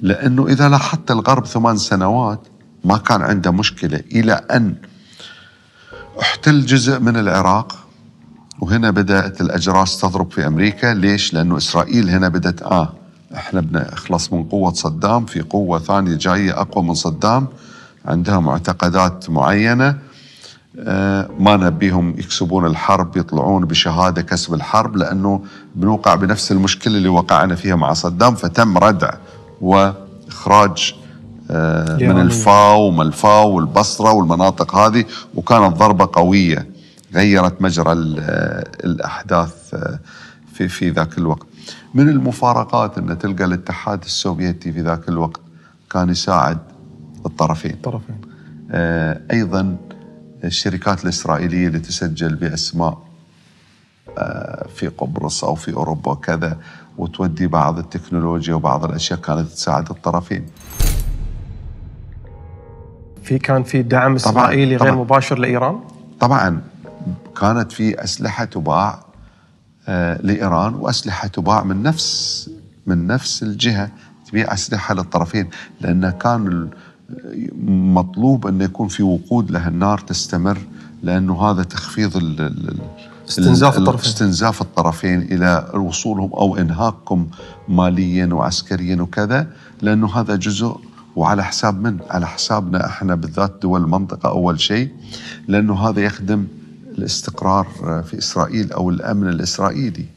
لأنه إذا لاحظت الغرب ثمان سنوات ما كان عنده مشكلة إلى أن احتل جزء من العراق وهنا بدأت الأجراس تضرب في أمريكا ليش؟ لأنه إسرائيل هنا بدأت آه احنا بدنا نخلص من قوة صدام في قوة ثانية جاية أقوى من صدام عندها معتقدات معينة آه، ما نبيهم يكسبون الحرب يطلعون بشهادة كسب الحرب لأنه بنوقع بنفس المشكلة اللي وقعنا فيها مع صدام فتم ردع واخراج آه، من الفاو وما الفاو والبصره والمناطق هذه وكانت ضربه قويه غيرت مجرى آه، الاحداث آه، في في ذاك الوقت. من المفارقات ان تلقى الاتحاد السوفيتي في ذاك الوقت كان يساعد الطرفين. الطرفين. ايضا الشركات الاسرائيليه اللي تسجل باسماء آه، في قبرص أو في أوروبا وكذا وتودي بعض التكنولوجيا وبعض الأشياء كانت تساعد الطرفين في كان في دعم اسرائيلي غير مباشر لايران؟ طبعا كانت في اسلحه تباع آه، لايران واسلحه تباع من نفس من نفس الجهه تبيع اسلحه للطرفين لان كان مطلوب ان يكون في وقود لها النار تستمر لانه هذا تخفيض استنزاف الطرفين استنزاف الطرفين الى وصولهم او انهاككم ماليا وعسكريا وكذا لانه هذا جزء وعلى حساب من؟ على حسابنا احنا بالذات دول المنطقه اول شيء لانه هذا يخدم الاستقرار في اسرائيل او الامن الاسرائيلي